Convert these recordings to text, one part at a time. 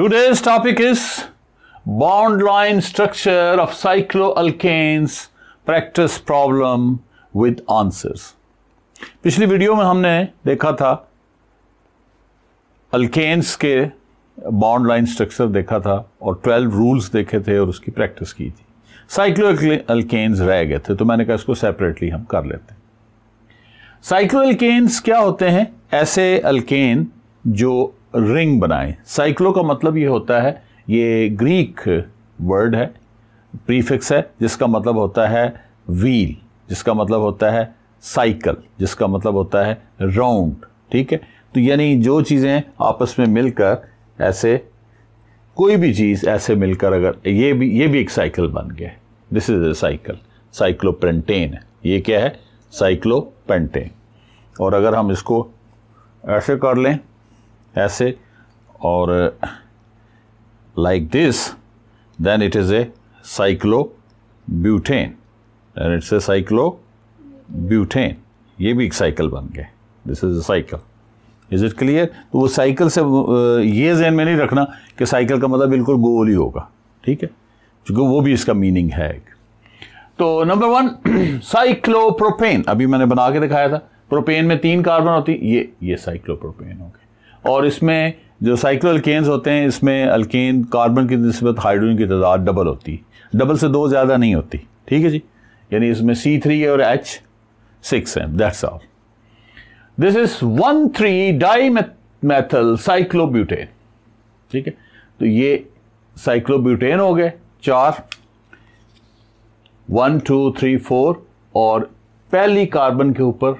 Today's topic is bond line structure of cycloalkanes practice problem with answers. पिछली video में हमने देखा था अल्केन्स के बॉन्ड लाइन स्ट्रक्चर देखा था और 12 रूल्स देखे थे और उसकी प्रैक्टिस की थी साइक्लो अल्केन्स रह गए थे तो मैंने कहा इसको सेपरेटली हम कर लेते हैं साइक्लो अल्केन्स क्या होते हैं ऐसे अल्केन जो रिंग बनाएं साइक्लो का मतलब ये होता है ये ग्रीक वर्ड है प्रीफिक्स है जिसका मतलब होता है व्हील जिसका मतलब होता है साइकिल जिसका मतलब होता है राउंड ठीक है तो यानी जो चीज़ें आपस में मिलकर ऐसे कोई भी चीज़ ऐसे मिलकर अगर ये भी ये भी एक साइकिल बन गया this is a cycle cyclopentane ये क्या है साइक्लोपेंटेन और अगर हम इसको ऐसे कर लें ऐसे और like this this it is a cyclo cyclobutane it's a cyclobutane ये भी एक साइकिल बन गए this is a cycle is it clear तो वो साइकिल से ये जहन में नहीं रखना कि साइकिल का मतलब बिल्कुल गोल ही होगा ठीक है क्योंकि वो भी इसका मीनिंग है एक तो नंबर वन साइक्लोप्रोपेन अभी मैंने बना के दिखाया था प्रोपेन में तीन कार्बन होती ये ये साइक्लोप्रोपेन हो गए और इसमें जो साइकिल अल्केन्स होते हैं इसमें अल्केन कार्बन की नस्बत हाइड्रोजन की तादाद डबल होती है डबल से दो ज़्यादा नहीं होती ठीक है जी यानी इसमें सी थ्री और एच सिक्स है that's all this is one three dimethyl cyclobutane ठीक है तो ये साइक्लोब्यूटेन हो गए चार वन टू थ्री फोर और पहली कार्बन के ऊपर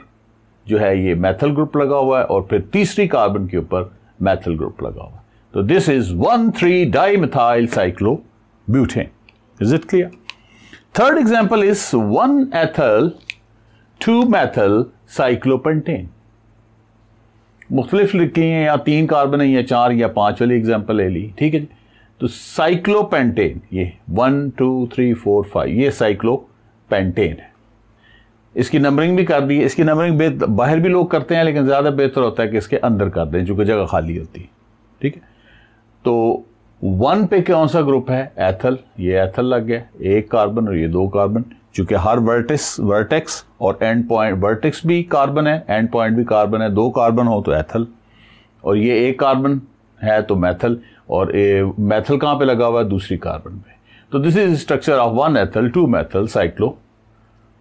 जो है ये मैथल ग्रुप लगा हुआ है और फिर तीसरी कार्बन के ऊपर मैथल ग्रुप लगा हुआ है तो this is one three methyl cyclobutane is it clear third example is one ethyl two methyl cyclopentane मुख्तलिफ लिखी हैं या तीन कार्बन है या चार या पांच वाली एग्जाम्पल ले ली ठीक है तो साइक्लोपेंटेन ये one two three four five ये साइक्लोपेंटेन है इसकी नंबरिंग भी कर दी इसकी नंबरिंग बाहर भी लोग करते हैं लेकिन ज़्यादा बेहतर होता है कि इसके अंदर कर दें चूँकि जगह खाली होती है ठीक है तो वन पे कौन सा ग्रुप है एथल ये एथल लग गया एक कार्बन और ये दो कार्बन चूँकि हर वर्टिस वर्टेक्स और एंड पॉइंट वर्टेक्स भी कार्बन है एंड पॉइंट भी कार्बन है दो कार्बन हो तो एथल और ये एक कार्बन है तो मैथल और ए, मैथल कहाँ पे लगा हुआ है दूसरी कार्बन पे तो this is structure of one ethyl two methyl 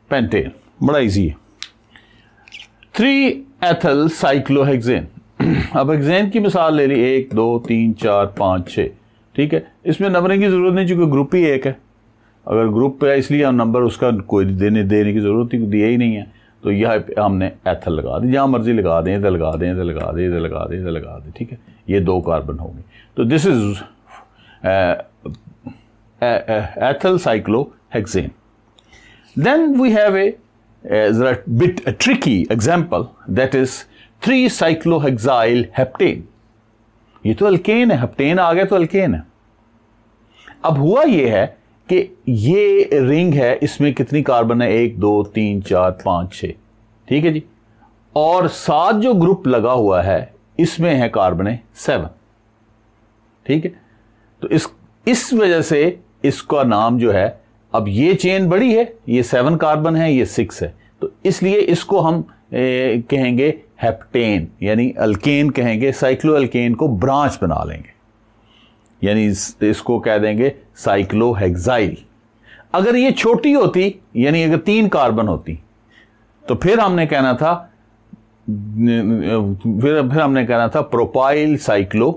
cyclopentane बड़ा इजी है थ्री एथल साइक्लोहेक्सेन अब हेक्सेन की मिसाल ले ली एक दो तीन चार पाँच छः ठीक है इसमें नंबरिंग की ज़रूरत नहीं चूँकि ग्रुप ही एक है अगर ग्रुप है इसलिए हम नंबर उसका कोई देने देने की ज़रूरत ही दिया ही नहीं है तो यह हमने एथल लगा दी जहाँ मर्जी लगा दें इधर लगा दें इधर लगा दें इधर लगा दें इधर लगा दें ठीक है ये दो कार्बन होंगे तो this is ethyl cyclohexane then we have a is uh, a bit a tricky example that is 3 cyclohexyl heptane ये तो अल्केन है हप्टेन आ गया तो अल्केन है अब हुआ ये है कि ये रिंग है इसमें कितनी कार्बन है एक दो तीन चार पांच छः ठीक है जी और सात जो ग्रुप लगा हुआ है इसमें है कार्बन सेवन ठीक है तो इस इस वजह से इसका नाम जो है अब ये चेन बड़ी है ये सेवन कार्बन है ये सिक्स है तो इसलिए इसको हम ए, कहेंगे हेप्टेन यानी अल्केन कहेंगे साइक्लो अल्केन को ब्रांच बना लेंगे यानी इस, इसको कह देंगे साइक्लोहेक्साइल अगर ये छोटी होती यानी अगर तीन कार्बन होती तो फिर हमने कहना था फिर फिर हमने कहना था प्रोपाइल साइक्लो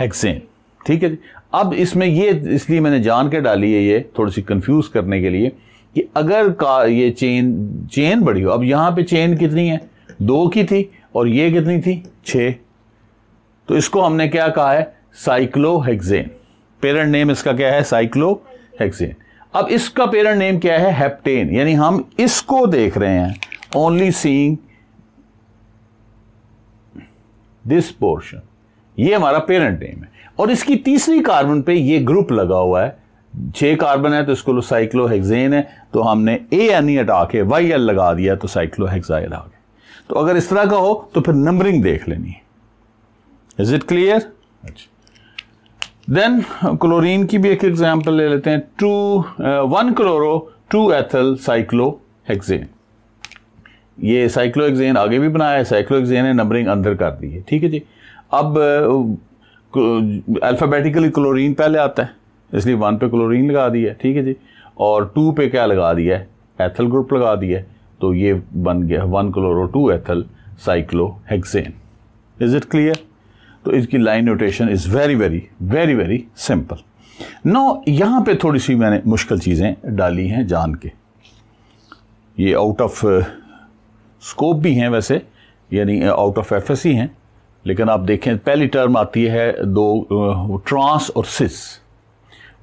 हेक्सेन ठीक है जी अब इसमें ये इसलिए मैंने जान के डाली है ये थोड़ी सी कंफ्यूज करने के लिए कि अगर का ये चेन चेन बढ़ी हो अब यहाँ पे चेन कितनी है दो की थी और ये कितनी थी छ तो इसको हमने क्या कहा है साइक्लोहेक्सेन पेरेंट नेम इसका क्या है साइक्लोहेक्सेन अब इसका पेरेंट नेम क्या है हेप्टेन यानी हम इसको देख रहे हैं ओनली सीइंग दिस पोर्शन ये हमारा पेरेंट नेम है और इसकी तीसरी कार्बन पे ये ग्रुप लगा हुआ है छह कार्बन है तो इसको साइक्लोहेक्सेन है तो हमने ए एन ई हटा के वाई एल लगा दिया तो साइक्लोहेक्साइड आ गया तो अगर इस तरह का हो तो फिर नंबरिंग देख लेनी है इज इट क्लियर अच्छा देन क्लोरीन की भी एक एग्जांपल ले लेते हैं two one chloro two ethyl cyclohexane ये साइक्लोहेक्सेन आगे भी बनाया है साइक्लोहेक्सेन ने नंबरिंग अंदर कर दी है ठीक है जी अब अल्फ़ाबेटिकली क्लोरीन पहले आता है इसलिए वन पे क्लोरीन लगा दिया है ठीक है जी और टू पे क्या लगा दिया है एथल ग्रुप लगा दिया है तो ये बन गया one chloro two ethyl cyclohexane is it clear तो इसकी line notation is very very very very simple no यहाँ पे थोड़ी सी मैंने मुश्किल चीज़ें डाली हैं जान के ये आउट ऑफ स्कोप भी हैं वैसे यानी आउट ऑफ एफ हैं लेकिन आप देखें पहली टर्म आती है दो ट्रांस और cis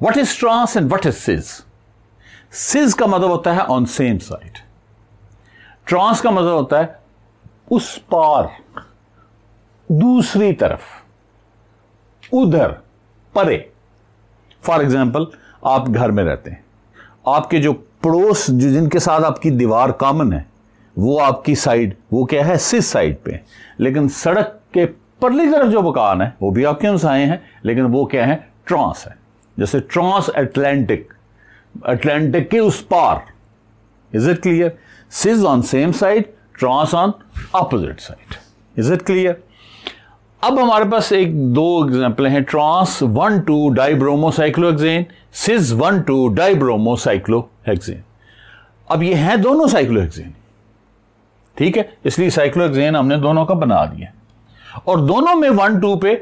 what is trans and what is cis cis का मतलब होता है ऑन सेम साइड ट्रांस का मतलब होता है उस पार दूसरी तरफ उधर परे फॉर एग्जाम्पल आप घर में रहते हैं आपके जो पड़ोस जो जिनके साथ आपकी दीवार कॉमन है वो आपकी साइड वो क्या है सिस साइड पे लेकिन सड़क कि परली तरफ जो मकान है वो भी ऑक्यूम्स आए हैं लेकिन वो क्या है ट्रांस है जैसे ट्रांस एटलांटिक अटलांटिक के उस पार is it clear cis on same side trans on opposite side is it clear अब हमारे पास एक दो एग्जाम्पल हैं ट्रांस वन टू डाइब्रोमोसाइक्लोहेक्सेन सिज वन टू डाइब्रोमोसाइक्लोहेक्सेन अब ये हैं दोनों साइक्लोहेक्सेन ठीक है इसलिए साइक्लोहेक्सेन हमने दोनों का बना दिया और दोनों में वन टू पे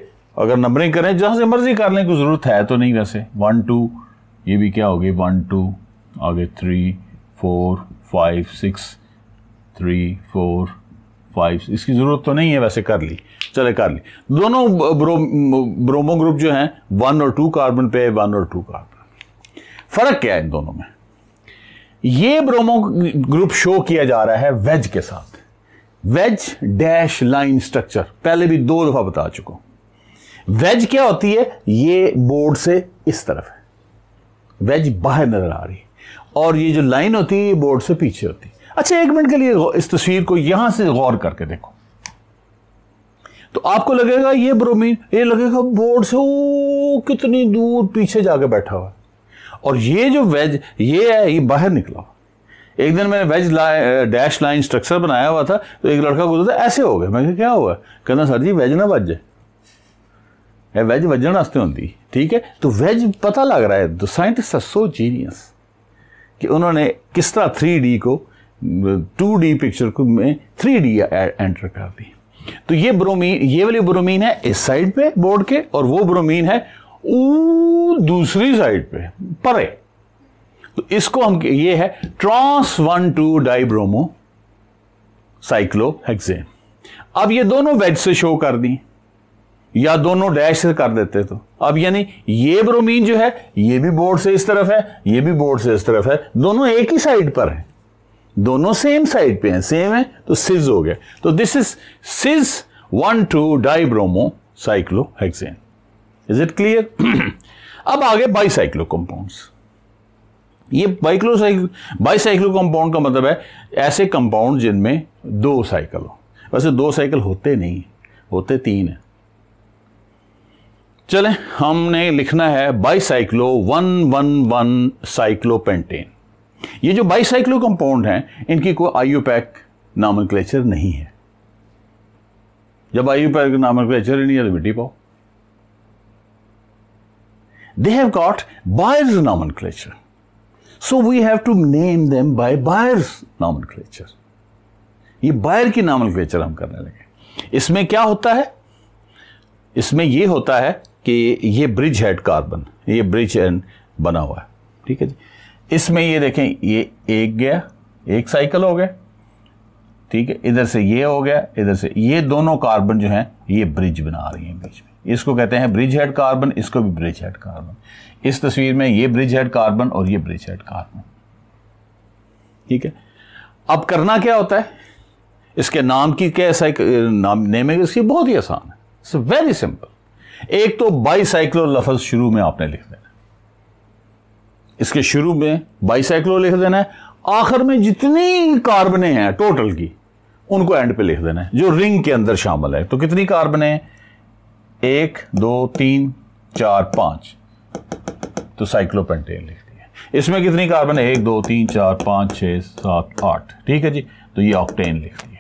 अगर नंबरिंग करें जहां से मर्जी कर लें कोई ज़रूरत है तो नहीं वैसे वन टू ये भी क्या होगी वन टू आगे three four five six three four five इसकी ज़रूरत तो नहीं है वैसे कर ली चले कर ली दोनों ब्रो, ब्रोमो ग्रुप जो हैं वन और टू कार्बन पे वन और टू कार्बन फ़र्क क्या है इन दोनों में ये ब्रोमो ग्रुप शो किया जा रहा है वेज के साथ वेज डैश लाइन स्ट्रक्चर पहले भी दो दफा बता चुका वेज क्या होती है ये बोर्ड से इस तरफ है वेज बाहर नजर आ रही है और ये जो लाइन होती है ये बोर्ड से पीछे होती है अच्छा एक मिनट के लिए इस तस्वीर को यहां से गौर करके देखो तो आपको लगेगा ये ब्रोमीन ये लगेगा बोर्ड से ओ कितनी दूर पीछे जाके बैठा हुआ और ये जो वेज ये है ये बाहर निकला हुआ एक दिन मैंने wedge line dash line structure बनाया हुआ था तो एक लड़का था ऐसे हो गया मैं क्या हुआ कहना सर जी वेज ना वज है वेज वजन वास्ते होंगी ठीक है तो वेज पता लग रहा है the scientists are so genius कि उन्होंने किस तरह थ्री डी को टू डी पिक्चर को में थ्री डी एंटर कर दी तो ये ब्रोमीन ये वाली ब्रोमीन है इस साइड पे बोर्ड के और वो ब्रोमीन है ऊ दूसरी साइड पे परे तो इसको हम ये है trans one two dibromo cyclohexane अब ये दोनों वेज से शो कर दी या दोनों डैश से कर देते तो अब यानी ये ब्रोमीन जो है ये भी बोर्ड से इस तरफ है ये भी बोर्ड से इस तरफ है दोनों एक ही साइड पर है दोनों सेम साइड पे हैं सेम है तो सिज हो गया तो this is cis one two dibromo cyclohexane is it clear अब आगे बाईसाइक्लो कंपाउंड्स ये बाइक्लोसाइकिल बाईसाइकिल कंपाउंड का मतलब है ऐसे कंपाउंड जिनमें दो साइकिल हो वैसे दो साइकिल होते नहीं होते तीन है चले हमने लिखना है bicyclo one one one cyclopentane ये जो बाईसाइक्लो कंपाउंड हैं इनकी कोई आईयूपैक नामन नहीं है जब आईयूपैक नामन ही नहीं है तो मिट्टी पाओ they have got Baeyer's nomenclature so we have to name them by Baeyer nomenclature ये बायर की नॉमन क्रेचर हम करने लगे इसमें क्या होता है इसमें ये होता है कि ये ब्रिज हेड कार्बन ये ब्रिज एंड बना हुआ है ठीक है जी इसमें ये देखें ये एक गया एक साइकिल हो गया ठीक है इधर से ये हो गया इधर से ये दोनों कार्बन जो हैं ये ब्रिज बना रही हैं बीच में इसको कहते हैं ब्रिज हेड कार्बन इसको भी ब्रिज हेड कार्बन इस तस्वीर में ये ब्रिज हेड कार्बन और ये ब्रिज हेड कार्बन ठीक है अब करना क्या होता है इसके नाम की क्या नाम नेमिंग इसकी बहुत ही आसान है इट्स वेरी सिंपल एक तो बाईसाइक्लो लफज शुरू में आपने लिख देना इसके शुरू में बाईसाइक्लो लिख देना है आखिर में जितनी कार्बने हैं टोटल की उनको एंड पे लिख देना है जो रिंग के अंदर शामिल है तो कितनी कार्बने एक दो तीन चार पांच तो साइक्लोपेंटेन लिख दिया इसमें कितनी कार्बन है एक दो तीन चार पाँच छः सात आठ ठीक है जी तो ये ऑक्टेन लिख दिया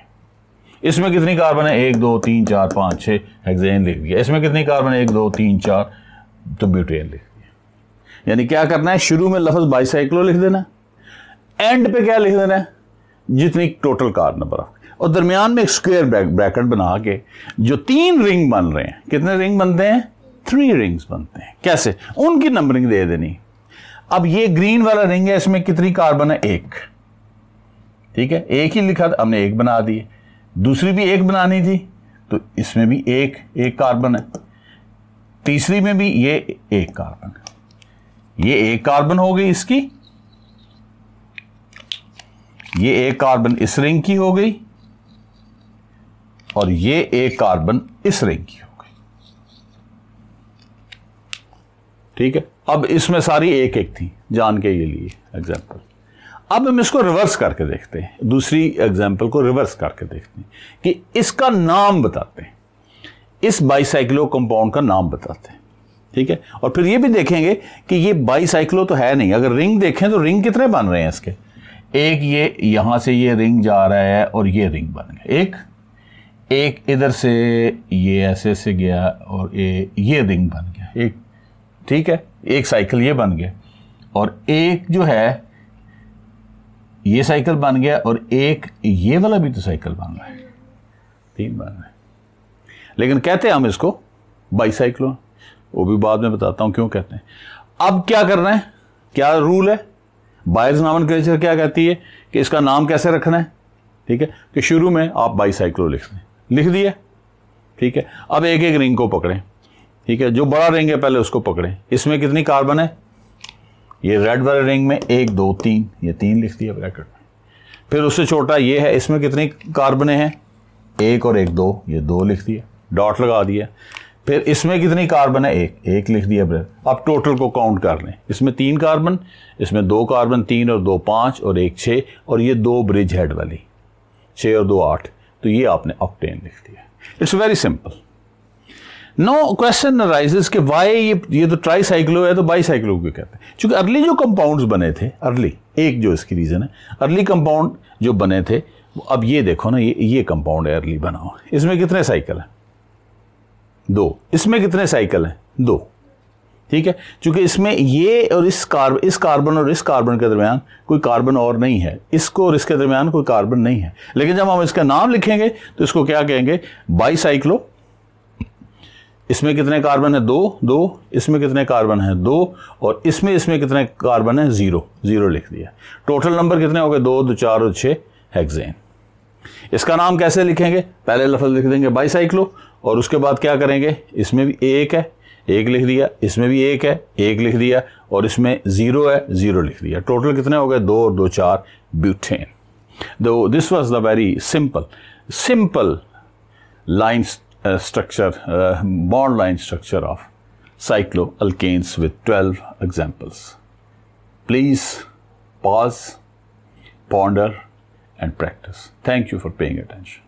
इसमें कितनी कार्बन है एक दो तीन चार पाँच छः हेक्सेन लिख दिया इसमें कितनी कार्बन है एक दो तीन चार तो ब्यूटेन लिख दिया यानी क्या करना है शुरू में लफज बाईसाइक्लो लिख देना एंड पे क्या लिख देना है जितनी टोटल कार नंबर और दरमियान में एक स्क्वेयर ब्रैकेट बना के जो तीन रिंग बन रहे हैं कितने रिंग बनते हैं थ्री रिंग्स बनते हैं कैसे उनकी नंबरिंग दे देनी अब ये ग्रीन वाला रिंग है इसमें कितनी कार्बन है एक ठीक है एक ही लिखा था हमने एक बना दी दूसरी भी एक बनानी थी तो इसमें भी एक एक कार्बन है तीसरी में भी ये एक कार्बन है ये एक कार्बन हो गई इसकी ये एक कार्बन इस रिंग की हो गई और ये एक कार्बन इस रिंग की हो ठीक है अब इसमें सारी एक एक थी जान के ये लिए एग्जाम्पल अब हम इसको रिवर्स करके देखते हैं दूसरी एग्जाम्पल को रिवर्स करके देखते हैं कि इसका नाम बताते हैं इस बाईसाइक्लो कंपाउंड का नाम बताते हैं ठीक है और फिर ये भी देखेंगे कि ये बाईसाइक्लो तो है नहीं अगर रिंग देखें तो रिंग कितने बन रहे हैं इसके एक ये यहां से ये रिंग जा रहा है और ये रिंग बन गया एक एक इधर से ये ऐसे से गया और ये ये रिंग बन गया एक ठीक है एक साइकिल ये बन गया और एक जो है ये साइकिल बन गया और एक ये वाला भी तो साइकिल बन रहा है तीन बन रहे लेकिन कहते हैं हम इसको बाईसाइक्लोन वो भी बाद में बताता हूं क्यों कहते हैं अब क्या कर रहे हैं क्या रूल है बायर्स नामन क्रेचर क्या कहती है कि इसका नाम कैसे रखना है ठीक है कि शुरू में आप बाईसाइक्लो लिख दें लिख दिए ठीक है अब एक एक रिंग को पकड़ें ठीक है जो बड़ा रिंग है पहले उसको पकड़े इसमें कितनी कार्बन है ये रेड वाले रिंग में एक दो तीन ये तीन लिख दिया ब्रैकेट में फिर उससे छोटा ये है इसमें कितनी कार्बन हैं एक और एक दो ये दो लिख दिया डॉट लगा दिया फिर इसमें कितनी कार्बन है एक एक लिख दिया ब्रैकेट अब टोटल को काउंट कर लें इसमें तीन कार्बन इसमें दो कार्बन तीन और दो पाँच और एक छः और ये दो ब्रिज हेड वाली छः और दो आठ तो ये आपने ऑक्टेन लिख दिया it's very simple no question raises कि वाई ये ये तो ट्राई साइक्लो है तो बाई साइक्लो क्यों कहते हैं चूंकि अर्ली जो कंपाउंड्स बने थे अर्ली एक जो इसकी रीज़न है अर्ली कंपाउंड जो बने थे अब ये देखो ना ये ये कंपाउंड है अर्ली बना हुआ इसमें कितने साइकिल हैं दो इसमें कितने साइकिल हैं दो ठीक है चूंकि इसमें ये और इस कार्बन इस कार्बन और इस कार्बन के दरमियान कोई कार्बन और नहीं है इसको और इसके दरमियान कोई कार्बन नहीं है लेकिन जब हम इसका नाम लिखेंगे तो इसको क्या कहेंगे बाई साइक्लो इसमें कितने कार्बन है दो दो इसमें कितने कार्बन है दो और इसमें इसमें कितने कार्बन है ज़ीरो ज़ीरो लिख दिया टोटल नंबर कितने हो गए दो दो चार और छह हेक्सेन इसका नाम कैसे लिखेंगे पहले लफज लिख देंगे बाईसाइक्लो और उसके बाद क्या करेंगे इसमें भी एक है एक लिख दिया इसमें भी एक है एक लिख दिया और इसमें ज़ीरो है ज़ीरो लिख दिया टोटल कितने हो गए दो और दो चार ब्यूटेन दो this was the very simple simple lines structure, bond line structure of cycloalkanes with 12 examples. Please pause, ponder and practice. Thank you for paying attention.